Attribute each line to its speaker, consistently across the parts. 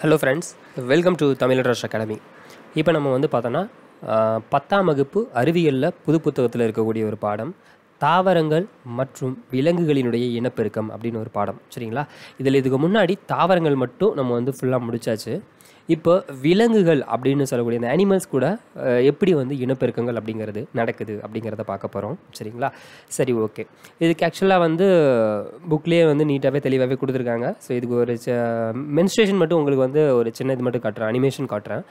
Speaker 1: hello friends welcome to Tamilarasu academy இப்போ நம்ம வந்து பார்த்தோன்னா பத்தாம் வகுப்பு அறிவியலில் புது புத்தகத்தில் இருக்கக்கூடிய ஒரு பாடம் தாவரங்கள் மற்றும் விலங்குகளினுடைய இனப்பெருக்கம் அப்படின்னு ஒரு பாடம் சரிங்களா இதில் இதுக்கு முன்னாடி தாவரங்கள் மட்டும் நம்ம வந்து ஃபுல்லாக முடித்தாச்சு இப்போ விலங்குகள் அப்படின்னு சொல்லக்கூடிய இந்த அனிமல்ஸ் கூட எப்படி வந்து இனப்பெருக்கங்கள் அப்படிங்கிறது நடக்குது அப்படிங்கிறத பார்க்க போகிறோம் சரிங்களா சரி ஓகே இதுக்கு ஆக்சுவலாக வந்து புக்லேயே வந்து நீட்டாகவே தெளிவாகவே கொடுத்துருக்காங்க ஸோ இதுக்கு ஒரு மென்ஸ்ட்ரேஷன் மட்டும் உங்களுக்கு வந்து ஒரு சின்ன இது மட்டும் காட்டுறேன் அனிமேஷன் காட்டுறேன்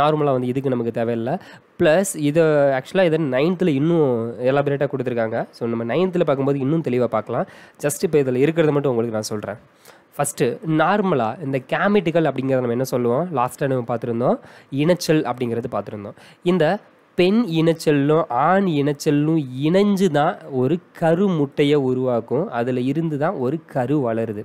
Speaker 1: நார்மலாக வந்து இதுக்கு நமக்கு தேவையில்லை ப்ளஸ் இதை ஆக்சுவலாக இதை நைன்த்தில் இன்னும் எலாபரேட்டாக கொடுத்துருக்காங்க ஸோ நம்ம நைன்த்தில் பார்க்கும்போது இன்னும் தெளிவாக பார்க்கலாம் ஜஸ்ட் இப்போ இதில் இருக்கிறத மட்டும் உங்களுக்கு நான் சொல்கிறேன் ஃபஸ்ட்டு நார்மலாக இந்த கேமிட்டிகள் அப்படிங்கிறத நம்ம என்ன சொல்லுவோம் லாஸ்ட்டாக நம்ம பார்த்துருந்தோம் இனச்சல் அப்படிங்கிறது பார்த்துருந்தோம் இந்த பெண் இனச்செல்லும் ஆண் இனச்செல்லும் இணைஞ்சு தான் ஒரு கரு முட்டையை உருவாக்கும் அதில் இருந்து தான் ஒரு கரு வளருது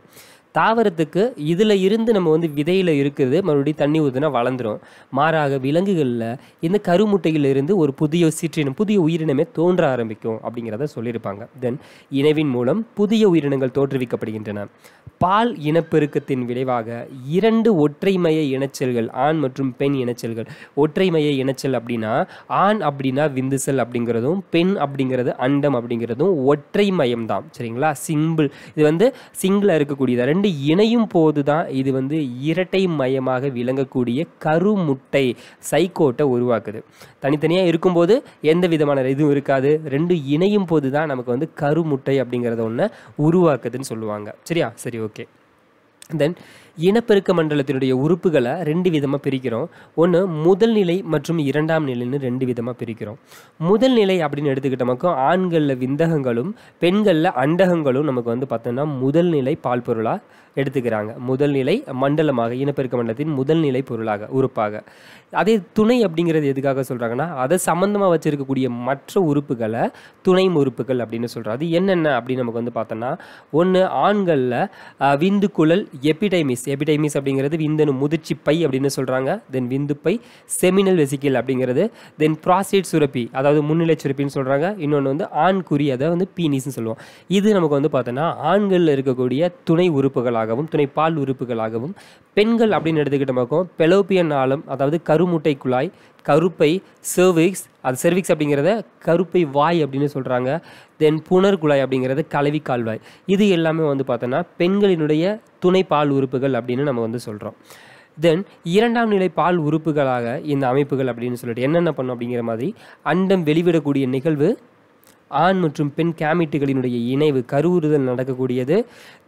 Speaker 1: தாவரத்துக்கு இதில் இருந்து நம்ம வந்து விதையில் இருக்கிறது மறுபடியும் தண்ணி ஊற்றுனா வளர்ந்துடும் மாறாக விலங்குகளில் இந்த கருமுட்டையில் இருந்து ஒரு புதிய சிற்றினம் புதிய உயிரினமே தோன்ற ஆரம்பிக்கும் அப்படிங்கிறத சொல்லியிருப்பாங்க தென் இணைவின் மூலம் புதிய உயிரினங்கள் தோற்றுவிக்கப்படுகின்றன பால் இனப்பெருக்கத்தின் விளைவாக இரண்டு ஒற்றைமய இனச்சல்கள் ஆண் மற்றும் பெண் இணைச்சல்கள் ஒற்றைமய இனச்சல் அப்படின்னா ஆண் அப்படின்னா விந்துசல் அப்படிங்கிறதும் பெண் அப்படிங்கிறது அண்டம் அப்படிங்கிறதும் ஒற்றை தான் சரிங்களா சிம்பிள் இது வந்து சிங்கிளாக இருக்கக்கூடியது ரெண்டு இரண்டு இணையும் போது தான் இது வந்து இரட்டை மயமாக விளங்கக்கூடிய கருமுட்டை சைக்கோட்டை உருவாக்குது தனித்தனியாக இருக்கும்போது எந்த விதமான இதுவும் இருக்காது ரெண்டு இணையும் போது தான் நமக்கு வந்து கருமுட்டை அப்படிங்கிறத ஒன்று உருவாக்குதுன்னு சொல்லுவாங்க சரியா சரி ஓகே தென் இனப்பெருக்க மண்டலத்தினுடைய உறுப்புகளை ரெண்டு விதமாக பிரிக்கிறோம் ஒன்று முதல் நிலை மற்றும் இரண்டாம் நிலைன்னு ரெண்டு விதமாக பிரிக்கிறோம் முதல் நிலை அப்படின்னு எடுத்துக்கிட்டோமாக்கும் ஆண்களில் விந்தகங்களும் பெண்களில் அண்டகங்களும் நமக்கு வந்து பார்த்தோம்னா முதல் நிலை பால் பொருளாக எடுத்துக்கிறாங்க முதல் நிலை மண்டலமாக இனப்பெருக்க மண்டலத்தின் முதல் நிலை பொருளாக உறுப்பாக அதே துணை அப்படிங்கிறது எதுக்காக சொல்கிறாங்கன்னா அதை சம்மந்தமாக வச்சுருக்கக்கூடிய மற்ற உறுப்புகளை துணை உறுப்புகள் அப்படின்னு சொல்கிறோம் அது என்னென்ன அப்படின்னு நமக்கு வந்து பார்த்தோன்னா ஒன்று ஆண்களில் விந்து குழல் எபிடைமிஸ் எபிடைமிஸ் அப்படிங்கிறது விந்தனு முதிர்ச்சி பை அப்படின்னு சொல்கிறாங்க தென் விந்து பை செமினல் வெசிக்கல் அப்படிங்கிறது தென் ப்ராஸ்டேட் சுரப்பி அதாவது முன்னிலை சுரப்பின்னு சொல்கிறாங்க இன்னொன்று வந்து ஆண் குறி அதை வந்து பீனிஸ்ன்னு சொல்லுவோம் இது நமக்கு வந்து பார்த்தோன்னா ஆண்களில் இருக்கக்கூடிய துணை உறுப்புகளாக உறுப்புகளாகவும் துணை பால் உறுப்புகளாகவும் பெண்கள் அப்படின்னு எடுத்துக்கிட்டோம் பெலோப்பியன் ஆழம் அதாவது கருமுட்டை குழாய் கருப்பை சர்விக்ஸ் அது செர்விக்ஸ் அப்படிங்கிறத கருப்பை வாய் அப்படின்னு சொல்கிறாங்க தென் புனர் குழாய் அப்படிங்கிறது கலவி கால்வாய் இது எல்லாமே வந்து பார்த்தோன்னா பெண்களினுடைய துணை பால் உறுப்புகள் அப்படின்னு நம்ம வந்து சொல்கிறோம் தென் இரண்டாம் நிலை பால் உறுப்புகளாக இந்த அமைப்புகள் அப்படின்னு சொல்லிட்டு என்னென்ன பண்ணும் அப்படிங்கிற மாதிரி அண்டம் வெளிவிடக்கூடிய நிகழ்வு ஆண் மற்றும் பெண் கேமிட்டுகளினுடைய இணைவு கருவுறுதல் நடக்கக்கூடியது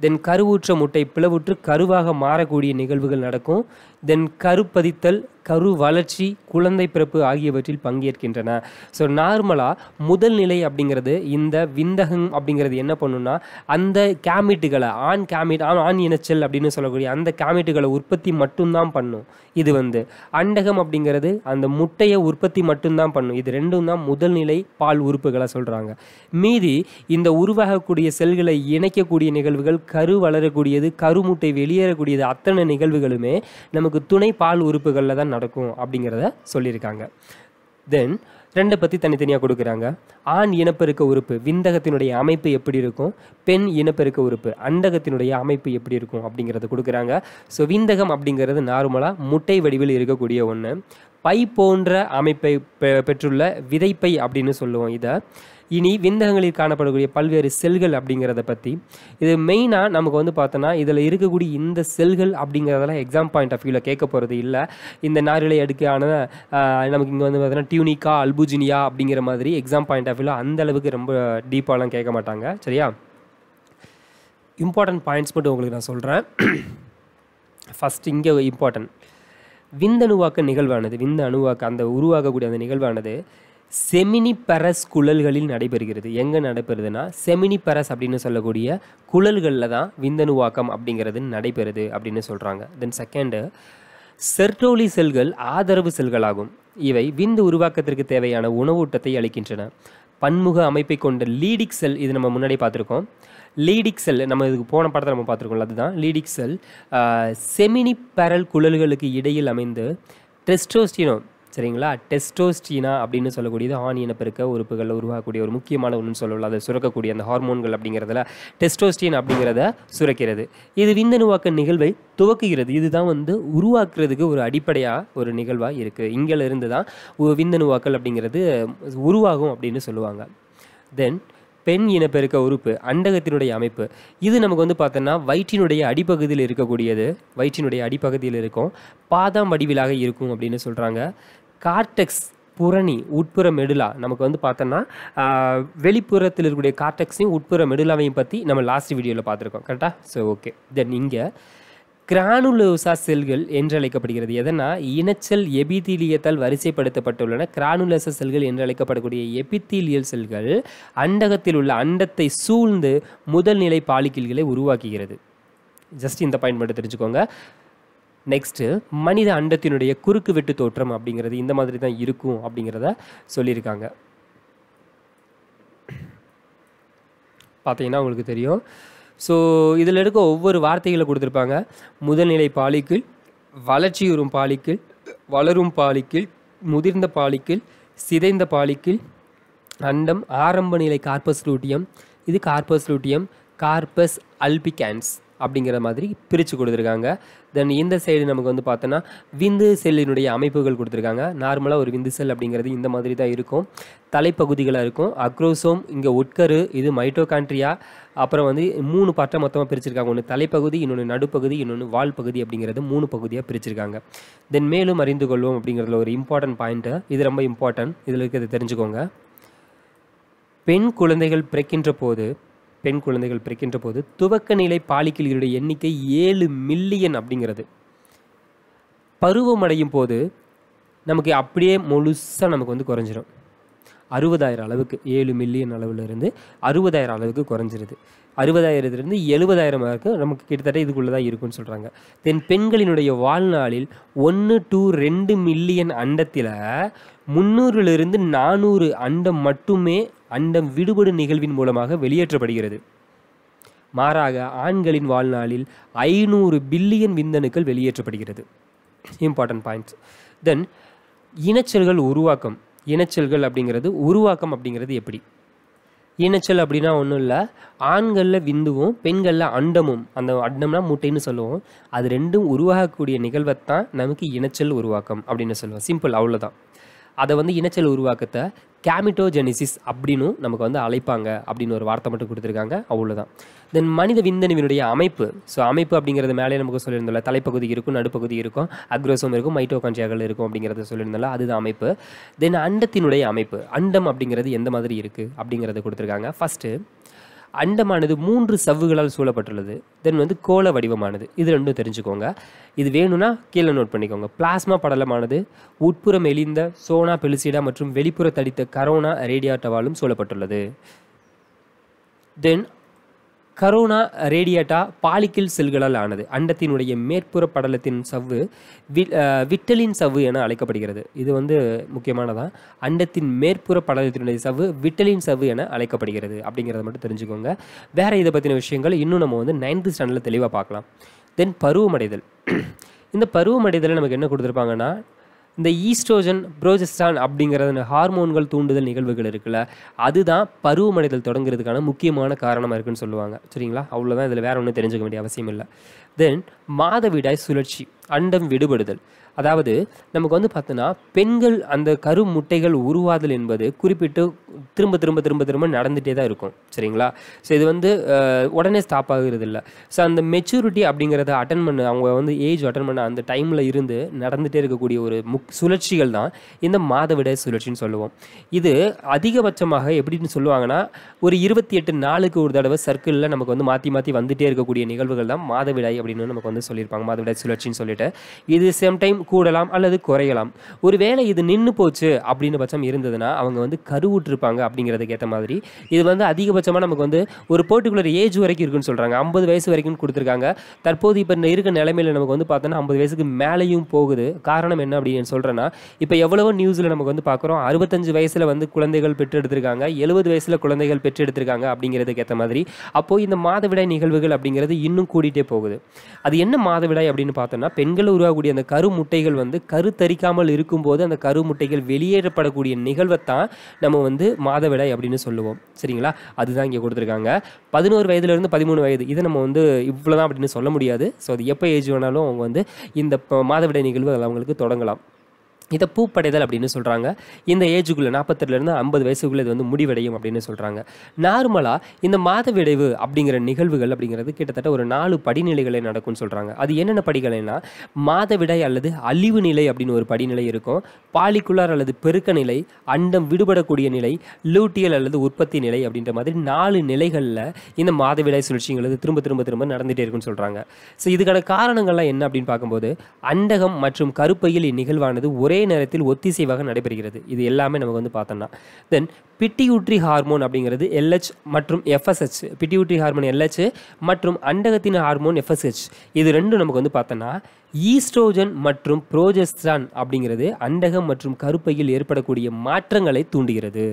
Speaker 1: தென் கருவுற்ற முட்டை பிளவுற்று கருவாக மாறக்கூடிய நிகழ்வுகள் நடக்கும் தென் கருப்பதித்தல் கரு வளர்ச்சி குழந்தை பிறப்பு ஆகியவற்றில் பங்கேற்கின்றன ஸோ நார்மலாக முதல் நிலை அப்படிங்கிறது இந்த விந்தகம் அப்படிங்கிறது என்ன பண்ணுன்னா அந்த கேமிட்டுகளை ஆண் கேமிட் ஆண் இனச்சல் அப்படின்னு சொல்லக்கூடிய அந்த கேமிட்டுகளை உற்பத்தி மட்டும்தான் பண்ணும் இது வந்து அண்டகம் அப்படிங்கிறது அந்த முட்டையை உற்பத்தி மட்டும்தான் பண்ணும் இது ரெண்டும் தான் முதல் நிலை பால் உறுப்புகளை சொல்கிறாங்க மீதி இந்த உருவாகக்கூடிய செல்களை இணைக்கக்கூடிய நிகழ்வுகள் கரு வளரக்கூடியது கரு முட்டை வெளியேறக்கூடியது அத்தனை நிகழ்வுகளுமே நமக்கு உங்களுக்கு துணை பால் உறுப்புகளில் தான் நடக்கும் அப்படிங்கிறத சொல்லியிருக்காங்க தென் ரெண்டை பற்றி தனித்தனியாக கொடுக்குறாங்க ஆண் இனப்பெருக்க உறுப்பு விந்தகத்தினுடைய அமைப்பு எப்படி இருக்கும் பெண் இனப்பெருக்க உறுப்பு அண்டகத்தினுடைய அமைப்பு எப்படி இருக்கும் அப்படிங்கிறத கொடுக்குறாங்க ஸோ விந்தகம் அப்படிங்கிறது நார்மலாக முட்டை வடிவில் இருக்கக்கூடிய ஒன்று பை போன்ற அமைப்பை பெற்றுள்ள விதைப்பை அப்படின்னு சொல்லுவோம் இதை இனி விந்தகங்களில் காணப்படக்கூடிய பல்வேறு செல்கள் அப்படிங்கிறத பற்றி இது மெயினாக நமக்கு வந்து பார்த்தோன்னா இதில் இருக்கக்கூடிய இந்த செல்கள் அப்படிங்கிறதெல்லாம் எக்ஸாம் பாயிண்ட் ஆஃப் வியூவில் கேட்க போகிறது இல்லை இந்த நாரிலை அடுக்கான நமக்கு இங்கே வந்து பார்த்தோன்னா டியூனிக்கா அல்புஜினியா அப்படிங்கிற மாதிரி எக்ஸாம் பாயிண்ட் ஆஃப் வியூவில் அந்த அளவுக்கு ரொம்ப டீப்பாலாம் கேட்க மாட்டாங்க சரியா இம்பார்ட்டன்ட் பாயிண்ட்ஸ் மட்டும் உங்களுக்கு நான் சொல்கிறேன் ஃபஸ்ட் இங்கே இம்பார்ட்டன்ட் விந்தணுவாக்க நிகழ்வானது விந்த அணுவாக்க அந்த உருவாகக்கூடிய அந்த நிகழ்வானது செமினி பரஸ் குழல்களில் நடைபெறுகிறது எங்கே நடைபெறுதுன்னா செமினி பரஸ் அப்படின்னு சொல்லக்கூடிய குழல்களில் தான் விந்தணுவாக்கம் அப்படிங்கிறது நடைபெறுது அப்படின்னு சொல்கிறாங்க தென் செகண்டு செர்டோலி செல்கள் ஆதரவு செல்களாகும் இவை விந்து உருவாக்கத்திற்கு தேவையான உணவூட்டத்தை அளிக்கின்றன பன்முக அமைப்பை கொண்ட லீடிக் செல் இது நம்ம முன்னாடி பார்த்துருக்கோம் லீடிக் செல் நம்ம இதுக்கு போன படத்தை நம்ம பார்த்துருக்கோம்ல அதுதான் லீடிக் செல் செமினி பரல் குழல்களுக்கு இடையில் அமைந்து டெஸ்டோஸ்டினோ சரிங்களா டெஸ்டோஸ்டீனா அப்படின்னு சொல்லக்கூடியது ஆண் இனப்பெருக்க உறுப்புகளில் உருவாகக்கூடிய ஒரு முக்கியமான ஒன்று சொல்லலாம் அதை சுரக்கக்கூடிய அந்த ஹார்மோன்கள் அப்படிங்கிறதுல டெஸ்டோஸ்டீன் அப்படிங்கிறத சுரக்கிறது இது விந்தணுவாக்க நிகழ்வை துவக்குகிறது இதுதான் வந்து உருவாக்குறதுக்கு ஒரு அடிப்படையாக ஒரு நிகழ்வாக இருக்குது இங்கிலிருந்து தான் விந்தணுவாக்கல் அப்படிங்கிறது உருவாகும் அப்படின்னு சொல்லுவாங்க தென் பெண் இனப்பெருக்க உறுப்பு அண்டகத்தினுடைய அமைப்பு இது நமக்கு வந்து பார்த்தோன்னா வயிற்றினுடைய அடிப்பகுதியில் இருக்கக்கூடியது வயிற்றினுடைய அடிப்பகுதியில் இருக்கும் பாதாம் வடிவிலாக இருக்கும் அப்படின்னு சொல்கிறாங்க கார்டெக்ஸ் புரணி உட்புற மெடுலா நமக்கு வந்து பார்த்தோன்னா வெளிப்புறத்தில் இருக்கக்கூடிய கார்டெக்ஸையும் உட்புற மெடுலாவையும் பற்றி நம்ம லாஸ்ட் வீடியோவில் பார்த்துருக்கோம் கரெக்டாக ஸோ ஓகே தென் இங்கே கிரானுலோசா செல்கள் என்றழைக்கப்படுகிறது எதனா இனச்சல் எபிதீலியத்தால் வரிசைப்படுத்தப்பட்டுள்ளன கிரானுலோசா செல்கள் என்றழைக்கப்படக்கூடிய எபித்தீலியல் செல்கள் அண்டகத்தில் உள்ள அண்டத்தை சூழ்ந்து முதல் நிலை பாலிக்கில்களை உருவாக்குகிறது ஜஸ்ட் இந்த பாயிண்ட் மட்டும் தெரிஞ்சுக்கோங்க நெக்ஸ்ட்டு மனித அண்டத்தினுடைய குறுக்கு வெட்டு தோற்றம் அப்படிங்கிறது இந்த மாதிரி தான் இருக்கும் அப்படிங்கிறத சொல்லியிருக்காங்க பார்த்தீங்கன்னா உங்களுக்கு தெரியும் ஸோ இதில் இருக்க ஒவ்வொரு வார்த்தைகளை கொடுத்துருப்பாங்க முதல்நிலை பாலிக்கில் வளர்ச்சியுறும் பாலிக்கில் வளரும் பாலிக்கில் முதிர்ந்த பாலிக்கில் சிதைந்த பாலிக்கில் அண்டம் ஆரம்ப நிலை கார்பஸ் லூட்டியம் இது கார்பஸ் லூட்டியம் கார்பஸ் அல்பிகான்ஸ் அப்படிங்கிற மாதிரி பிரித்து கொடுத்துருக்காங்க தென் இந்த சைடு நமக்கு வந்து பார்த்தோன்னா விந்து செல்லினுடைய அமைப்புகள் கொடுத்துருக்காங்க நார்மலாக ஒரு விந்து செல் அப்படிங்கிறது இந்த மாதிரி தான் இருக்கும் தலைப்பகுதிகளாக இருக்கும் அக்ரோசோம் இங்கே உட்கரு இது மைட்டோகான்ட்ரியா அப்புறம் வந்து மூணு பாட்டை மொத்தமாக பிரிச்சிருக்காங்க ஒன்று தலைப்பகுதி இன்னொன்று நடுப்பகுதி இன்னொன்று வால் பகுதி அப்படிங்கிறது மூணு பகுதியாக பிரிச்சிருக்காங்க தென் மேலும் அறிந்து கொள்வோம் அப்படிங்கிறதுல ஒரு இம்பார்ட்டன்ட் பாயிண்ட்டு இது ரொம்ப இம்பார்ட்டன்ட் இதில் இருக்கிறது தெரிஞ்சுக்கோங்க பெண் குழந்தைகள் பிறக்கின்ற போது பெண் குழந்தைகள் பிறக்கின்ற போது துவக்க நிலை பாலிக்கிளிகளுடைய எண்ணிக்கை ஏழு மில்லியன் அப்படிங்கிறது பருவமடையும் போது நமக்கு அப்படியே முழுசாக நமக்கு வந்து குறைஞ்சிரும் அறுபதாயிரம் அளவுக்கு ஏழு மில்லியன் அளவுலேருந்து அறுபதாயிரம் அளவுக்கு குறைஞ்சிருது அறுபதாயிரத்துலேருந்து எழுபதாயிரம் வரைக்கும் நமக்கு கிட்டத்தட்ட இதுக்குள்ளே தான் இருக்குன்னு சொல்கிறாங்க தென் பெண்களினுடைய வாழ்நாளில் ஒன்று டூ ரெண்டு மில்லியன் அண்டத்தில் முந்நூறுலேருந்து நானூறு அண்டம் மட்டுமே அண்டம் விடுபடும் நிகழ்வின் மூலமாக வெளியேற்றப்படுகிறது மாறாக ஆண்களின் வாழ்நாளில் ஐநூறு பில்லியன் விந்தணுக்கள் வெளியேற்றப்படுகிறது இம்பார்ட்டன்ட் பாயிண்ட்ஸ் தென் இனச்சல்கள் உருவாக்கம் இனச்சல்கள் அப்படிங்கிறது உருவாக்கம் அப்படிங்கிறது எப்படி இனச்சல் அப்படின்னா ஒன்றும் இல்லை ஆண்களில் விந்துவும் பெண்களில் அண்டமும் அந்த அண்டம்னா மூட்டைன்னு சொல்லுவோம் அது ரெண்டும் உருவாகக்கூடிய நிகழ்வைத்தான் நமக்கு இனச்சல் உருவாக்கம் அப்படின்னு சொல்லுவோம் சிம்பிள் அவ்வளோதான் அதை வந்து இனச்சல் உருவாக்கத்தை கேமிட்டோஜெனிசிஸ் அப்படின்னு நமக்கு வந்து அழைப்பாங்க அப்படின்னு ஒரு வார்த்தை மட்டும் கொடுத்துருக்காங்க அவ்வளோதான் தென் மனித விந்தணுவினுடைய அமைப்பு ஸோ அமைப்பு அப்படிங்கிறது மேலே நமக்கு சொல்லியிருந்தோம்ல தலைப்பகுதி இருக்கும் நடுப்பகுதி இருக்கும் அக்ரோசோம் இருக்கும் மைட்டோகான்ட்ரியாக்கள் இருக்கும் அப்படிங்கிறத சொல்லியிருந்தோம்ல அதுதான் அமைப்பு தென் அண்டத்தினுடைய அமைப்பு அண்டம் அப்படிங்கிறது எந்த மாதிரி இருக்குது அப்படிங்கிறத கொடுத்துருக்காங்க ஃபஸ்ட்டு அண்டமானது மூன்று சவ்வுகளால் சூழப்பட்டுள்ளது தென் வந்து கோல வடிவமானது இது ரெண்டும் தெரிஞ்சுக்கோங்க இது வேணும்னா கீழே நோட் பண்ணிக்கோங்க பிளாஸ்மா படலமானது உட்புறம் எளிந்த சோனா பெலிசிடா மற்றும் வெளிப்புற தடித்த கரோனா ரேடியாட்டவாலும் சூழப்பட்டுள்ளது தென் கரோனா ரேடியேட்டா பாலிக்கில் செல்களால் ஆனது அண்டத்தினுடைய மேற்புற படலத்தின் சவ்வு விட்டலின் சவ்வு என அழைக்கப்படுகிறது இது வந்து முக்கியமானதான் அண்டத்தின் மேற்புற படலத்தினுடைய சவ்வு விட்டலின் சவ்வு என அழைக்கப்படுகிறது அப்படிங்கிறத மட்டும் தெரிஞ்சுக்கோங்க வேறு இதை பற்றின விஷயங்கள் இன்னும் நம்ம வந்து நைன்த்து ஸ்டாண்டர்டில் தெளிவாக பார்க்கலாம் தென் பருவமடைதல் இந்த பருவமடைதலில் நமக்கு என்ன கொடுத்துருப்பாங்கன்னா இந்த ஈஸ்ட்ரோஜன் புரோஜெஸ்டான் அப்படிங்கிறத ஹார்மோன்கள் தூண்டுதல் நிகழ்வுகள் இருக்குல்ல அதுதான் பருவமடைதல் தொடங்குறதுக்கான முக்கியமான காரணமாக இருக்குன்னு சொல்லுவாங்க சரிங்களா அவ்வளோதான் இதில் வேறு ஒன்றும் தெரிஞ்சுக்க வேண்டிய அவசியம் இல்லை தென் மாதவிடாய் சுழற்சி அண்டம் விடுபடுதல் அதாவது நமக்கு வந்து பார்த்தோன்னா பெண்கள் அந்த கரு முட்டைகள் உருவாதல் என்பது குறிப்பிட்டு திரும்ப திரும்ப திரும்ப திரும்ப நடந்துகிட்டே தான் இருக்கும் சரிங்களா ஸோ இது வந்து உடனே ஸ்டாப் ஆகுறது இல்லை ஸோ அந்த மெச்சூரிட்டி அப்படிங்கிறத அட்டன் பண்ண அவங்க வந்து ஏஜ் அட்டன் பண்ண அந்த டைமில் இருந்து நடந்துகிட்டே இருக்கக்கூடிய ஒரு முக் சுழற்சிகள் தான் இந்த மாதவிடாய் சுழற்சின்னு சொல்லுவோம் இது அதிகபட்சமாக எப்படின்னு சொல்லுவாங்கன்னா ஒரு இருபத்தி எட்டு நாளுக்கு ஒரு தடவை சர்க்கிளில் நமக்கு வந்து மாற்றி மாற்றி வந்துகிட்டே இருக்கக்கூடிய நிகழ்வுகள் தான் மாதவிடாய் அப்படின்னு நமக்கு வந்து சொல்லியிருப்பாங்க மாதவிட சுழற்சின்னு சொல்லிட்டு இது சேம் டைம் கூடலாம் அல்லது குறையலாம் ஒருவேளை இது நின்று போச்சு அப்படின்னு பட்சம் இருந்ததுன்னா அவங்க வந்து கருவுற்றிருப்பாங்க அப்படிங்கிறதுக்கு ஏற்ற மாதிரி இது வந்து அதிகபட்சமாக நமக்கு வந்து ஒரு பர்டிகுலர் ஏஜ் வரைக்கும் இருக்குன்னு சொல்கிறாங்க ஐம்பது வயசு வரைக்கும் கொடுத்துருக்காங்க தற்போது இப்போ இருக்க நிலைமையில் நமக்கு வந்து பார்த்தோன்னா ஐம்பது வயசுக்கு மேலேயும் போகுது காரணம் என்ன அப்படின்னு சொல்கிறேன்னா இப்போ எவ்வளவோ நியூஸில் நமக்கு வந்து பார்க்குறோம் அறுபத்தஞ்சு வயசில் வந்து குழந்தைகள் பெற்று எடுத்திருக்காங்க எழுபது வயசில் குழந்தைகள் பெற்று எடுத்திருக்காங்க அப்படிங்கிறதுக்கு ஏற்ற மாதிரி அப்போது இந்த மாதவிடாய் நிகழ்வுகள் அப்படிங்கிறது இன்னும் கூடிட்டே போகுது அது என்ன மாதவிடாய் அப்படின்னு பார்த்தோம்னா பெண்களை உருவாகக்கூடிய அந்த கரு முட்டைகள் வந்து தரிக்காமல் இருக்கும்போது அந்த கரு முட்டைகள் வெளியேறப்படக்கூடிய நிகழ்வை தான் நம்ம வந்து மாதவிடாய் அப்படின்னு சொல்லுவோம் சரிங்களா அதுதான் இங்கே கொடுத்துருக்காங்க பதினோரு வயதுலேருந்து பதிமூணு வயது இதை நம்ம வந்து இவ்வளோதான் அப்படின்னு சொல்ல முடியாது ஸோ அது எப்போ ஏஜ் வேணாலும் அவங்க வந்து இந்த மாதவிடாய் நிகழ்வு அவங்களுக்கு தொடங்கலாம் இதை பூப்படைதல் அப்படின்னு சொல்கிறாங்க இந்த ஏஜுக்குள்ளே நாற்பத்தெட்டுலேருந்து ஐம்பது வயசுக்குள்ளே இது வந்து முடிவடையும் அப்படின்னு சொல்கிறாங்க நார்மலாக இந்த மாதவிடைவு அப்படிங்கிற நிகழ்வுகள் அப்படிங்கிறது கிட்டத்தட்ட ஒரு நாலு படிநிலைகளை நடக்கும்னு சொல்கிறாங்க அது என்னென்ன படிகளைனா மாதவிடை அல்லது அழிவு நிலை அப்படின்னு ஒரு படிநிலை இருக்கும் பாலிக்குலார் அல்லது பெருக்க நிலை அண்டம் விடுபடக்கூடிய நிலை லூட்டியல் அல்லது உற்பத்தி நிலை அப்படின்ற மாதிரி நாலு நிலைகளில் இந்த மாதவிடை சுழற்சிங்கிறது திரும்ப திரும்ப திரும்ப நடந்துகிட்டே இருக்குன்னு சொல்கிறாங்க ஸோ இதுக்கான காரணங்கள்லாம் என்ன அப்படின்னு பார்க்கும்போது அண்டகம் மற்றும் கருப்பையில் இந்நிகழ்வானது ஒரே ஒரே நேரத்தில் ஒத்திசைவாக நடைபெறுகிறது இது எல்லாமே நமக்கு வந்து பார்த்தோம்னா தென் பிட்டியூட்ரி ஹார்மோன் அப்படிங்கிறது எல்ஹெச் மற்றும் எஃப்எஸ்ஹெச் பிட்டியூட்ரி ஹார்மோன் எல்ஹெச் மற்றும் அண்டகத்தின் ஹார்மோன் எஃப்எஸ்ஹெச் இது ரெண்டும் நமக்கு வந்து பார்த்தோன்னா ஈஸ்ட்ரோஜன் மற்றும் புரோஜெஸ்ட்ரான் அப்படிங்கிறது அண்டகம் மற்றும் கருப்பையில் ஏற்படக்கூடிய மாற்றங்களை தூண்டுகிறது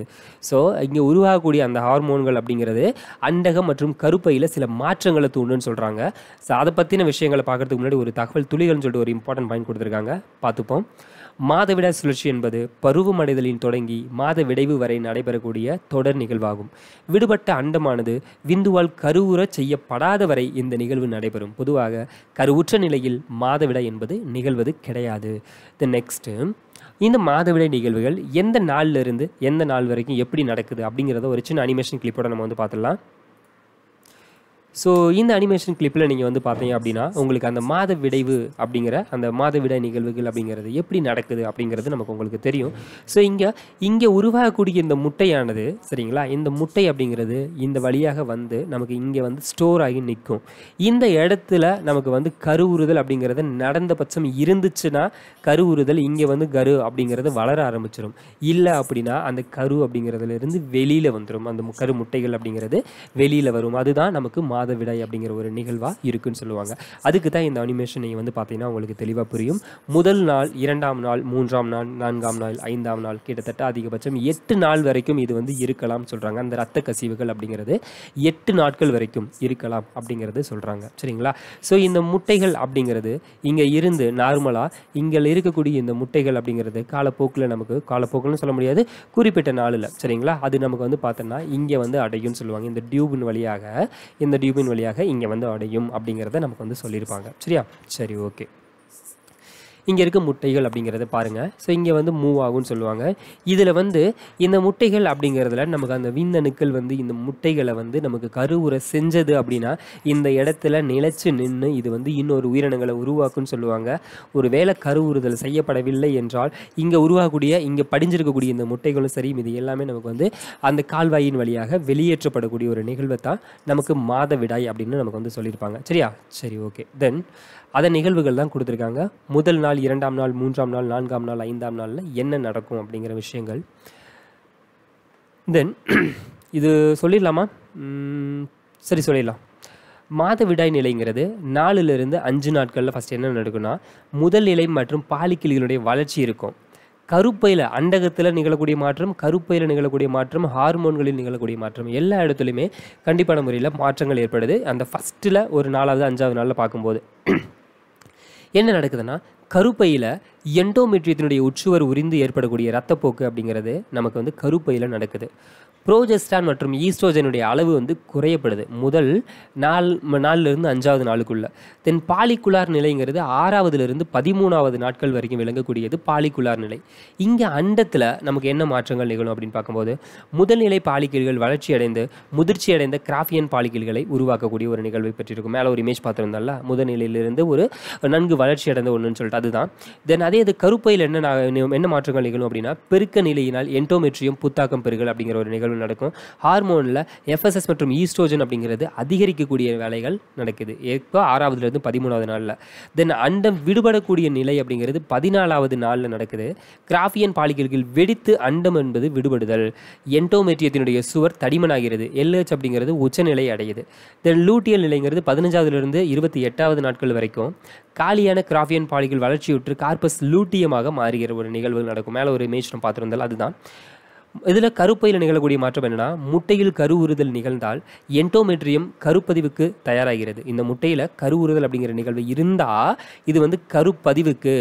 Speaker 1: ஸோ இங்கே உருவாகக்கூடிய அந்த ஹார்மோன்கள் அப்படிங்கிறது அண்டகம் மற்றும் கருப்பையில் சில மாற்றங்களை தூண்டுன்னு சொல்கிறாங்க ஸோ அதை பற்றின விஷயங்களை பார்க்குறதுக்கு முன்னாடி ஒரு தகவல் துளிகள்னு சொல்லிட்டு ஒரு இம்பார்ட்டன்ட் பாயிண்ட் கொடுத்துருக்காங்க பார்த்துப்போம் மாதவிடா சுழற்சி என்பது பருவமடைதலின் தொடங்கி மாத விடைவு வரை நடைபெறக்கூடிய தொடர் நிகழ்வாகும் விடுபட்ட அண்டமானது விந்துவால் கருவுறச் செய்யப்படாத வரை இந்த நிகழ்வு நடைபெறும் பொதுவாக கருவுற்ற நிலையில் மாதவிடா என்பது நிகழ்வது கிடையாது த நெக்ஸ்ட்டு இந்த மாதவிடை நிகழ்வுகள் எந்த இருந்து எந்த நாள் வரைக்கும் எப்படி நடக்குது அப்படிங்கிறத ஒரு சின்ன அனிமேஷன் கிளிப்போட நம்ம வந்து பார்த்துடலாம் ஸோ இந்த அனிமேஷன் கிளிப்பில் நீங்கள் வந்து பார்த்தீங்க அப்படின்னா உங்களுக்கு அந்த மாத விடைவு அப்படிங்கிற அந்த மாத விடை நிகழ்வுகள் அப்படிங்கிறது எப்படி நடக்குது அப்படிங்கிறது நமக்கு உங்களுக்கு தெரியும் ஸோ இங்கே இங்கே உருவாகக்கூடிய இந்த முட்டையானது சரிங்களா இந்த முட்டை அப்படிங்கிறது இந்த வழியாக வந்து நமக்கு இங்கே வந்து ஸ்டோர் ஆகி நிற்கும் இந்த இடத்துல நமக்கு வந்து கருவுறுதல் அப்படிங்கிறது நடந்த பட்சம் இருந்துச்சுன்னா கருவுறுதல் இங்கே வந்து கரு அப்படிங்கிறது வளர ஆரம்பிச்சிடும் இல்லை அப்படின்னா அந்த கரு அப்படிங்கிறதுலேருந்து வெளியில் வந்துடும் அந்த கரு முட்டைகள் அப்படிங்கிறது வெளியில் வரும் அதுதான் நமக்கு மா விடை அப்படிங்கிற ஒரு நிகழ்வாக இருக்குன்னு சொல்லுவாங்க அதுக்கு தான் இந்த அனிமேஷன் வந்து பார்த்தீங்கன்னா உங்களுக்கு தெளிவாக புரியும் முதல் நாள் இரண்டாம் நாள் மூன்றாம் நாள் நான்காம் நாள் ஐந்தாம் நாள் கிட்டத்தட்ட அதிகபட்சம் எட்டு நாள் வரைக்கும் இது வந்து இருக்கலாம் சொல்கிறாங்க அந்த ரத்த கசிவுகள் அப்படிங்கிறது எட்டு நாட்கள் வரைக்கும் இருக்கலாம் அப்படிங்கிறது சொல்கிறாங்க சரிங்களா ஸோ இந்த முட்டைகள் அப்படிங்கிறது இங்கே இருந்து நார்மலாக இங்கே இருக்கக்கூடிய இந்த முட்டைகள் அப்படிங்கிறது காலப்போக்கில் நமக்கு காலப்போக்கில்னு சொல்ல முடியாது குறிப்பிட்ட நாளில் சரிங்களா அது நமக்கு வந்து பார்த்தோன்னா இங்கே வந்து அடையும்னு சொல்லுவாங்க இந்த டியூபின் வழியாக இந்த டியூப் யூரின் வழியாக இங்கே வந்து அடையும் அப்படிங்கிறத நமக்கு வந்து சொல்லியிருப்பாங்க சரியா சரி ஓகே இங்கே இருக்க முட்டைகள் அப்படிங்கிறத பாருங்கள் ஸோ இங்கே வந்து மூவ் ஆகும்னு சொல்லுவாங்க இதில் வந்து இந்த முட்டைகள் அப்படிங்கிறதுல நமக்கு அந்த விந்தணுக்கள் வந்து இந்த முட்டைகளை வந்து நமக்கு கருவுரை செஞ்சது அப்படின்னா இந்த இடத்துல நிலச்சி நின்று இது வந்து இன்னொரு உயிரினங்களை உருவாக்குன்னு சொல்லுவாங்க ஒரு வேலை கருவுறுதல் செய்யப்படவில்லை என்றால் இங்கே உருவாகக்கூடிய இங்கே படிஞ்சிருக்கக்கூடிய இந்த முட்டைகளும் சரி இது எல்லாமே நமக்கு வந்து அந்த கால்வாயின் வழியாக வெளியேற்றப்படக்கூடிய ஒரு நிகழ்வை தான் நமக்கு மாதவிடாய் அப்படின்னு நமக்கு வந்து சொல்லியிருப்பாங்க சரியா சரி ஓகே தென் அதை நிகழ்வுகள் தான் கொடுத்துருக்காங்க முதல் நாள் இரண்டாம் நாள் மூன்றாம் நாள் நான்காம் நாள் ஐந்தாம் நாளில் என்ன நடக்கும் அப்படிங்கிற விஷயங்கள் தென் இது சொல்லிடலாமா சரி சொல்லிடலாம் மாதவிடாய் நிலைங்கிறது நாலுலேருந்து அஞ்சு நாட்களில் ஃபஸ்ட் என்ன நடக்கும்னா முதல் நிலை மற்றும் பாலிக்கிளிகளுடைய வளர்ச்சி இருக்கும் கருப்பையில் அண்டகத்தில் நிகழக்கூடிய மாற்றம் கருப்பையில் நிகழக்கூடிய மாற்றம் ஹார்மோன்களில் நிகழக்கூடிய மாற்றம் எல்லா இடத்துலையுமே கண்டிப்பான முறையில் மாற்றங்கள் ஏற்படுது அந்த ஃபஸ்ட்டில் ஒரு நாலாவது அஞ்சாவது நாளில் பார்க்கும்போது என்ன நடக்குதுன்னா கருப்பையில் எண்டோமெட்ரியத்தினுடைய உச்சுவர் உரிந்து ஏற்படக்கூடிய ரத்தப்போக்கு அப்படிங்கிறது நமக்கு வந்து கருப்பையில் நடக்குது ப்ரோஜெஸ்டான் மற்றும் ஈஸ்ட்ரோஜனுடைய அளவு வந்து குறையப்படுது முதல் நாள் நாளிலிருந்து அஞ்சாவது நாளுக்குள்ள தென் பாலிக்குலார் நிலைங்கிறது ஆறாவதுலேருந்து பதிமூணாவது நாட்கள் வரைக்கும் விளங்கக்கூடியது பாலிக்குலார் நிலை இங்கே அண்டத்தில் நமக்கு என்ன மாற்றங்கள் நிகழும் அப்படின்னு பார்க்கும்போது முதல்நிலை பாலிக்கீழ்கள் வளர்ச்சி அடைந்து முதிர்ச்சி அடைந்த கிராஃபியன் பாலிக்கீழ்களை உருவாக்கக்கூடிய ஒரு நிகழ்வை பெற்றிருக்கும் மேலே ஒரு இமேஜ் பார்த்துருந்தால முதல்நிலையிலிருந்து ஒரு நன்கு வளர்ச்சி அடைந்த ஒன்றுன்னு சொல்லிட்டு அதுதான் தென் அதே இது கருப்பையில் என்ன என்ன மாற்றங்கள் நிகழும் அப்படின்னா பெருக்க நிலையினால் என்டோமெட்ரியம் புத்தாக்கம் பெருகல் அப்படிங்கிற ஒரு நிகழ்வு நடக்கும் ஹார்மோனில் எஃப்எஸ்எஸ் மற்றும் ஈஸ்ட்ரோஜன் அப்படிங்கிறது அதிகரிக்கக்கூடிய வேலைகள் நடக்குது எப்போ ஆறாவதுலேருந்து பதிமூணாவது நாளில் தென் அண்டம் விடுபடக்கூடிய நிலை அப்படிங்கிறது பதினாலாவது நாளில் நடக்குது கிராஃபியன் பாலிகளில் வெடித்து அண்டம் என்பது விடுபடுதல் என்டோமெட்ரியத்தினுடைய சுவர் தடிமனாகிறது எல்ஹெச் அப்படிங்கிறது உச்சநிலை அடையுது தென் லூட்டியல் நிலைங்கிறது பதினஞ்சாவதுலேருந்து இருபத்தி எட்டாவது நாட்கள் வரைக்கும் காலியான கிராஃபியன் பாலிகள் வளர்ச்சியுற்று கார்பஸ் லூட்டியமாக மாறுகிற ஒரு நிகழ்வுகள் நடக்கும் மேலே ஒரு இமேஜ் நம்ம பார்த்துருந்தால் அதுதான் இதில் கருப்பையில் நிகழக்கூடிய மாற்றம் என்னென்னா முட்டையில் கரு உறுதல் நிகழ்ந்தால் என்டோமெட்ரியம் கருப்பதிவுக்கு தயாராகிறது இந்த முட்டையில் கரு உறுதல் அப்படிங்கிற நிகழ்வு இருந்தால் இது வந்து கருப்பதிவுக்கு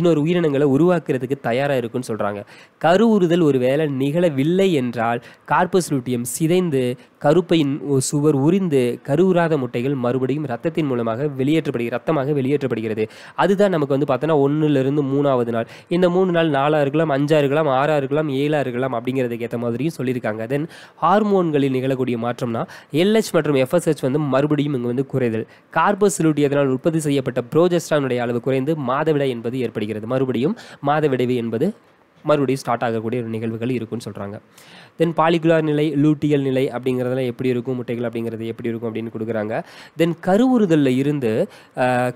Speaker 1: இன்னொரு உயிரினங்களை உருவாக்குறதுக்கு தயாராக இருக்குன்னு சொல்கிறாங்க கரு உறுதல் ஒரு வேலை நிகழவில்லை என்றால் கார்பஸ் லூட்டியம் சிதைந்து கருப்பையின் சுவர் உறிந்து கருவுறாத முட்டைகள் மறுபடியும் ரத்தத்தின் மூலமாக வெளியேற்றப்படுகிறது ரத்தமாக வெளியேற்றப்படுகிறது அதுதான் நமக்கு வந்து பார்த்தோன்னா ஒன்றுலேருந்து மூணாவது நாள் இந்த மூணு நாள் நாலாக இருக்கலாம் அஞ்சாக இருக்கலாம் ஆறாக இருக்கலாம் ஏழாக இருக்கலாம் அப்படிங்கிற அப்படிங்கிறதுக்கு ஏற்ற மாதிரியும் சொல்லியிருக்காங்க தென் ஹார்மோன்களில் நிகழக்கூடிய மாற்றம்னா எல்ஹெச் மற்றும் எஃப்எஸ்ஹெச் வந்து மறுபடியும் இங்கே வந்து குறைதல் கார்போசிலுட்டி இதனால் உற்பத்தி செய்யப்பட்ட புரோஜெஸ்டானுடைய அளவு குறைந்து மாதவிடை என்பது ஏற்படுகிறது மறுபடியும் மாதவிடைவு என்பது மறுபடியும் ஸ்டார்ட் ஆகக்கூடிய ஒரு நிகழ்வுகள் இருக்கும்னு சொல்கிறாங்க தென் பாலிகுலார் நிலை லூட்டியல் நிலை அப்படிங்கிறதெல்லாம் எப்படி இருக்கும் முட்டைகள் அப்படிங்கிறது எப்படி இருக்கும் அப்படின்னு கொடுக்குறாங்க தென் கருவுறுதலில் இருந்து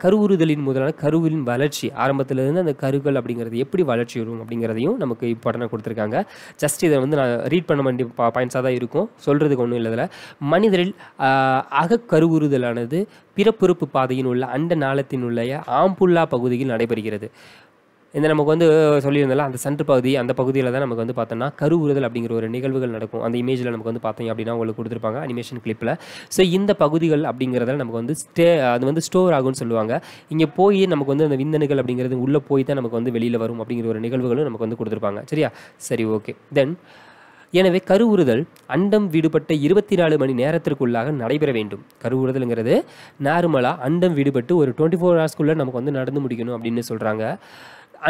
Speaker 1: கருவுறுதலின் முதலான கருவின் வளர்ச்சி ஆரம்பத்திலிருந்து அந்த கருக்கள் அப்படிங்கிறது எப்படி வளர்ச்சி வரும் அப்படிங்கிறதையும் நமக்கு இம்பார்ட்டனாக கொடுத்துருக்காங்க ஜஸ்ட் இதை வந்து நான் ரீட் பண்ண வேண்டிய பாயிண்ட்ஸாக தான் இருக்கும் சொல்கிறதுக்கு ஒன்றும் இல்லை இதில் மனிதரில் அகக்கருவுறுதலானது பிறப்புறுப்பு பாதையின் உள்ள அண்ட நாளத்தின் உள்ள ஆம்புல்லா பகுதியில் நடைபெறுகிறது இந்த நமக்கு வந்து சொல்லியிருந்தால அந்த சென்ட்ரு பகுதி அந்த பகுதியில் தான் நமக்கு வந்து பார்த்தோன்னா கருவுறுதல் அப்படிங்கிற ஒரு நிகழ்வுகள் நடக்கும் அந்த இமேஜில் நமக்கு வந்து பார்த்தீங்க அப்படின்னா உங்களுக்கு கொடுத்துருப்பாங்க அனிமேஷன் கிளிப்பில் ஸோ இந்த பகுதிகள் அப்படிங்கிறதால நமக்கு வந்து ஸ்டே அது வந்து ஸ்டோர் ஆகும்னு சொல்லுவாங்க இங்கே போய் நமக்கு வந்து அந்த விந்தணுகள் அப்படிங்கிறது உள்ளே போய் தான் நமக்கு வந்து வெளியில் வரும் அப்படிங்கிற ஒரு நிகழ்வுகளும் நமக்கு வந்து கொடுத்துருப்பாங்க சரியா சரி ஓகே தென் எனவே கருவுறுதல் அண்டம் விடுபட்ட இருபத்தி நாலு மணி நேரத்திற்குள்ளாக நடைபெற வேண்டும் கருவுறுதல்ங்கிறது நார்மலாக அண்டம் விடுபட்டு ஒரு டுவெண்ட்டி ஃபோர் ஹவர்ஸ்க்குள்ளே நமக்கு வந்து நடந்து முடிக்கணும் அப்படின்னு சொல்கிறாங்க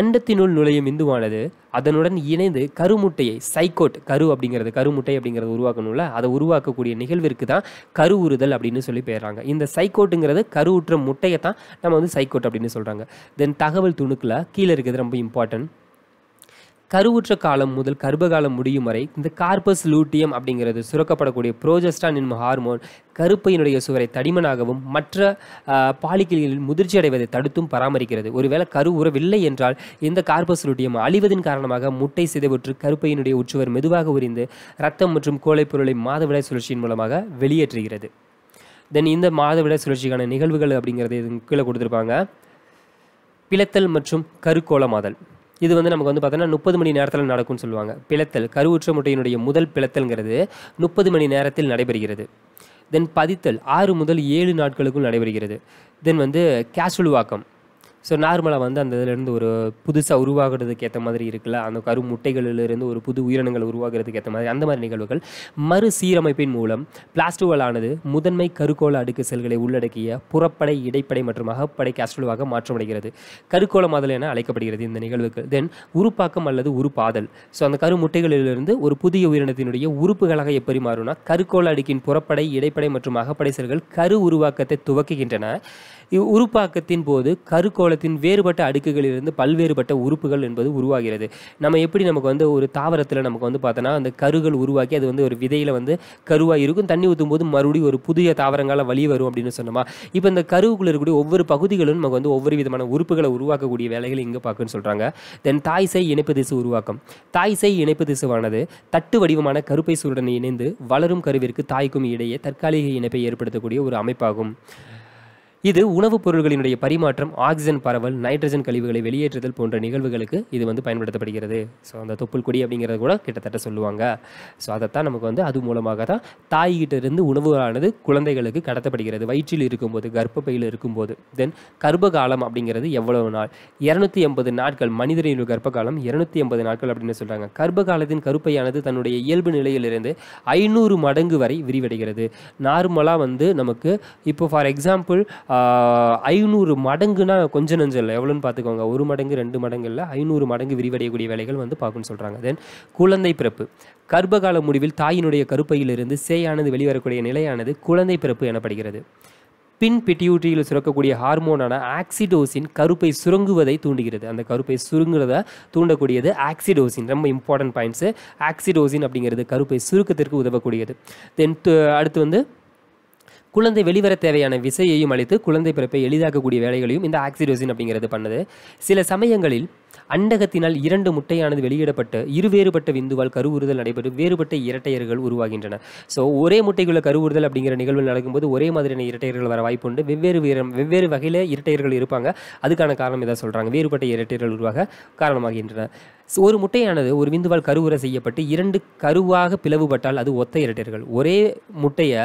Speaker 1: அண்டத்தினுள் நுழையும் இந்துவானது அதனுடன் இணைந்து கருமுட்டையை சைக்கோட் கரு அப்படிங்கிறது கருமுட்டை அப்படிங்கிறத உருவாக்கணும்ல அதை உருவாக்கக்கூடிய நிகழ்விற்கு தான் கரு உறுதல் அப்படின்னு சொல்லி போயிடுறாங்க இந்த சைக்கோட்டுங்கிறது கருவுற்ற முட்டையை தான் நம்ம வந்து சைக்கோட் அப்படின்னு சொல்கிறாங்க தென் தகவல் துணுக்கில் கீழே இருக்கிறது ரொம்ப இம்பார்ட்டன்ட் கருவுற்ற காலம் முதல் கர்ப்பகாலம் முடியும் வரை இந்த கார்பஸ் லூட்டியம் அப்படிங்கிறது சுரக்கப்படக்கூடிய புரோஜஸ்டான் என்னும் ஹார்மோன் கருப்பையினுடைய சுவரை தடிமனாகவும் மற்ற பாலிக்கிளில் முதிர்ச்சி அடைவதை தடுத்தும் பராமரிக்கிறது ஒருவேளை கரு உறவில்லை என்றால் இந்த கார்பஸ் லூட்டியம் அழிவதன் காரணமாக முட்டை சிதைவுற்று கருப்பையினுடைய உச்சுவர் மெதுவாக உரிந்து ரத்தம் மற்றும் கோலைப் பொருளை மாதவிடாய் சுழற்சியின் மூலமாக வெளியேற்றுகிறது தென் இந்த மாதவிடாய் சுழற்சிக்கான நிகழ்வுகள் அப்படிங்கிறது கீழே கொடுத்துருப்பாங்க பிளத்தல் மற்றும் கருக்கோளமாதல் இது வந்து நமக்கு வந்து பார்த்தோன்னா முப்பது மணி நேரத்தில் நடக்கும்னு சொல்லுவாங்க பிளத்தல் கருவுற்ற முட்டையினுடைய முதல் பிளத்தல்ங்கிறது முப்பது மணி நேரத்தில் நடைபெறுகிறது தென் பதித்தல் ஆறு முதல் ஏழு நாட்களுக்குள் நடைபெறுகிறது தென் வந்து வாக்கம் ஸோ நார்மலாக வந்து அந்த இதுலேருந்து ஒரு புதுசாக உருவாகிறதுக்கு ஏற்ற மாதிரி இருக்குல்ல அந்த கரு முட்டைகளிலிருந்து ஒரு புது உயிரினங்கள் உருவாகிறதுக்கு ஏற்ற மாதிரி அந்த மாதிரி நிகழ்வுகள் மறு சீரமைப்பின் மூலம் பிளாஸ்டுவலானது முதன்மை கருக்கோள அடுக்கு செல்களை உள்ளடக்கிய புறப்படை இடைப்படை மற்றும் அகப்படை கேஸ்ட்ரோவாக மாற்றமடைகிறது கருக்கோள மாதல் என அழைக்கப்படுகிறது இந்த நிகழ்வுக்கு தென் உருப்பாக்கம் அல்லது உருப்பாதல் ஸோ அந்த கரு முட்டைகளிலிருந்து ஒரு புதிய உயிரினத்தினுடைய உறுப்புகளாக எப்படி மாறும்னா கருக்கோள அடுக்கின் புறப்படை இடைப்படை மற்றும் அகப்படை செல்கள் கரு உருவாக்கத்தை துவக்குகின்றன இவ் உருப்பாக்கத்தின் போது கருக்கோளத்தின் வேறுபட்ட அடுக்குகளிலிருந்து பல்வேறுபட்ட உறுப்புகள் என்பது உருவாகிறது நம்ம எப்படி நமக்கு வந்து ஒரு தாவரத்தில் நமக்கு வந்து பார்த்தோன்னா அந்த கருகள் உருவாக்கி அது வந்து ஒரு விதையில் வந்து கருவாக இருக்கும் தண்ணி ஊற்றும் போது மறுபடியும் ஒரு புதிய தாவரங்களால் வழி வரும் அப்படின்னு சொன்னோமா இப்போ இந்த கருவுக்குள்ள இருக்கக்கூடிய ஒவ்வொரு பகுதிகளும் நமக்கு வந்து ஒவ்வொரு விதமான உறுப்புகளை உருவாக்கக்கூடிய வேலைகள் இங்கே பார்க்குன்னு சொல்கிறாங்க தென் தாய் சை இணைப்பு திசு உருவாக்கம் தாய் சை இணைப்பு திசுவானது தட்டு வடிவமான கருப்பை சூருடன் இணைந்து வளரும் கருவிற்கு தாய்க்கும் இடையே தற்காலிக இணைப்பை ஏற்படுத்தக்கூடிய ஒரு அமைப்பாகும் இது உணவுப் பொருள்களினுடைய பரிமாற்றம் ஆக்சிஜன் பரவல் நைட்ரஜன் கழிவுகளை வெளியேற்றுதல் போன்ற நிகழ்வுகளுக்கு இது வந்து பயன்படுத்தப்படுகிறது ஸோ அந்த தொப்புள் கொடி அப்படிங்கிறத கூட கிட்டத்தட்ட சொல்லுவாங்க ஸோ அதைத்தான் நமக்கு வந்து அது மூலமாக தான் தாய்கிட்டிருந்து ஆனது குழந்தைகளுக்கு கடத்தப்படுகிறது வயிற்றில் இருக்கும்போது கர்ப்பப்பையில் இருக்கும்போது தென் கர்ப்ப காலம் அப்படிங்கிறது எவ்வளவு நாள் இரநூத்தி எண்பது நாட்கள் மனிதனின் கர்ப்ப காலம் இரநூத்தி எண்பது நாட்கள் அப்படின்னு சொல்கிறாங்க கர்ப்ப காலத்தின் கருப்பையானது தன்னுடைய இயல்பு நிலையிலிருந்து ஐநூறு மடங்கு வரை விரிவடைகிறது நார்மலாக வந்து நமக்கு இப்போ ஃபார் எக்ஸாம்பிள் ஐநூறு மடங்குனா கொஞ்சம் நஞ்சம் இல்லை எவ்வளோன்னு பார்த்துக்கோங்க ஒரு மடங்கு ரெண்டு மடங்கு இல்லை ஐநூறு மடங்கு விரிவடையக்கூடிய வேலைகள் வந்து பார்க்கணும்னு சொல்கிறாங்க தென் குழந்தை பிறப்பு கர்ப்பகால முடிவில் தாயினுடைய கருப்பையிலிருந்து சேயானது வெளிவரக்கூடிய நிலையானது குழந்தை பிறப்பு எனப்படுகிறது பின் பிட்டியூட்டியில் சுரக்கக்கூடிய ஹார்மோனான ஆக்சிடோசின் கருப்பை சுருங்குவதை தூண்டுகிறது அந்த கருப்பை சுருங்குறத தூண்டக்கூடியது ஆக்சிடோசின் ரொம்ப இம்பார்ட்டன்ட் பாயிண்ட்ஸு ஆக்சிடோசின் அப்படிங்கிறது கருப்பை சுருக்கத்திற்கு உதவக்கூடியது தென் அடுத்து வந்து குழந்தை வெளிவர தேவையான விசையையும் அளித்து குழந்தை பிறப்பை எளிதாக்கக்கூடிய வேலைகளையும் இந்த ஆக்சிடோசின் அப்படிங்கிறது பண்ணுது சில சமயங்களில் அண்டகத்தினால் இரண்டு முட்டையானது வெளியிடப்பட்டு இருவேறுபட்ட விந்துவால் கருவுறுதல் நடைபெற்று வேறுபட்ட இரட்டையர்கள் உருவாகின்றன ஸோ ஒரே முட்டைக்குள்ள கருவுறுதல் அப்படிங்கிற நிகழ்வு நடக்கும்போது ஒரே மாதிரியான இரட்டையர்கள் வர வாய்ப்பு உண்டு வெவ்வேறு வீரம் வெவ்வேறு வகையில் இரட்டையர்கள் இருப்பாங்க அதுக்கான காரணம் இதாக சொல்கிறாங்க வேறுபட்ட இரட்டையர்கள் உருவாக காரணமாகின்றன ஒரு முட்டையானது ஒரு விந்துவால் கருவுற செய்யப்பட்டு இரண்டு கருவாக பிளவுபட்டால் அது ஒத்த இரட்டையர்கள் ஒரே முட்டையை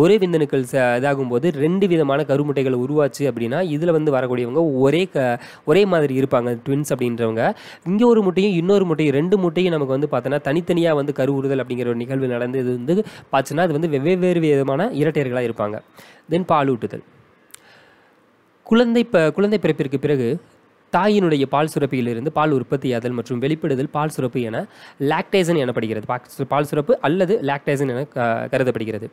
Speaker 1: ஒரே விந்தணுக்கள் இதாகும்போது ரெண்டு விதமான முட்டைகள் உருவாச்சு அப்படின்னா இதில் வந்து வரக்கூடியவங்க ஒரே க ஒரே மாதிரி இருப்பாங்க ட்வின்ஸ் அப்படின்ற அப்படின்றவங்க இங்கே ஒரு முட்டையும் இன்னொரு முட்டையும் ரெண்டு முட்டையும் நமக்கு வந்து பார்த்தோன்னா தனித்தனியாக வந்து கருவுறுதல் அப்படிங்கிற ஒரு நிகழ்வு நடந்து இது வந்து பார்த்துன்னா அது வந்து வெவ்வேறு விதமான இரட்டையர்களாக இருப்பாங்க தென் பாலூட்டுதல் குழந்தை ப குழந்தை பிறப்பிற்கு பிறகு தாயினுடைய பால் சுரப்பியிலிருந்து பால் உற்பத்தியாதல் மற்றும் வெளிப்படுதல் பால் சுரப்பு என லாக்டேசன் எனப்படுகிறது பால் சுரப்பு அல்லது லாக்டேசன் என கருதப்படுகிறது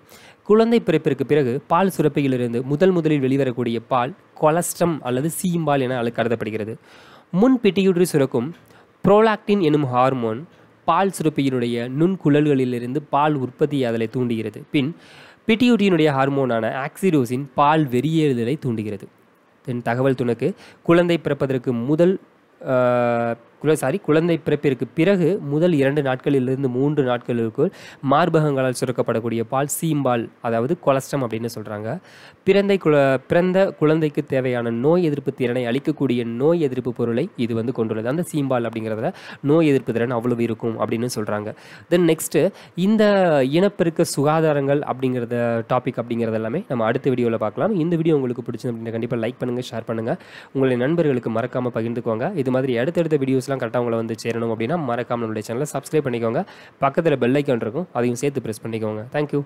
Speaker 1: குழந்தை பிறப்பிற்கு பிறகு பால் சுரப்பியிலிருந்து முதல் முதலில் வெளிவரக்கூடிய பால் கொலஸ்ட்ரம் அல்லது சீம்பால் என கருதப்படுகிறது முன் பிட்டியுடரி சுரக்கும் புரோலாக்டின் எனும் ஹார்மோன் பால் சுரப்பியினுடைய நுண்குழல்களிலிருந்து பால் உற்பத்தி அதலை தூண்டுகிறது பின் பிட்டியூட்டியினுடைய ஹார்மோனான ஆக்சிடோசின் பால் வெறியேறுதலை தூண்டுகிறது தென் தகவல் துணுக்கு குழந்தை பிறப்பதற்கு முதல் சாரி குழந்தை பிறப்பிற்கு பிறகு முதல் இரண்டு நாட்களிலிருந்து மூன்று நாட்களுக்குள் மார்பகங்களால் சுரக்கப்படக்கூடிய பால் சீம்பால் அதாவது கொலஸ்ட்ரம் அப்படின்னு சொல்கிறாங்க பிறந்தை குல பிறந்த குழந்தைக்கு தேவையான நோய் எதிர்ப்பு திறனை அளிக்கக்கூடிய நோய் எதிர்ப்பு பொருளை இது வந்து கொண்டுள்ளது அந்த சீம்பால் அப்படிங்கிறதுல நோய் எதிர்ப்பு திறன் அவ்வளவு இருக்கும் அப்படின்னு சொல்கிறாங்க தென் நெக்ஸ்ட்டு இந்த இனப்பெருக்க சுகாதாரங்கள் அப்படிங்கிறத டாபிக் அப்படிங்கிறது எல்லாமே நம்ம அடுத்த வீடியோவில் பார்க்கலாம் இந்த வீடியோ உங்களுக்கு பிடிச்சது அப்படின்னா கண்டிப்பாக லைக் பண்ணுங்கள் ஷேர் பண்ணுங்கள் உங்களுடைய நண்பர்களுக்கு மறக்காமல் பகிர்ந்துக்கோங்க இது மாதிரி அடுத்தடுத்த வீடியோஸ் நியூஸ்லாம் கரெக்டாக உங்களை வந்து சேரணும் அப்படின்னா மறக்காமல் நம்மளுடைய சேனலை சப்ஸ்கிரைப் பண்ணிக்கோங்க பக்கத்தில் பெல் இருக்கும் அதையும் சேர்த்து ப்ரெஸ் பண்ணிக்கோங்க தேங்க்யூ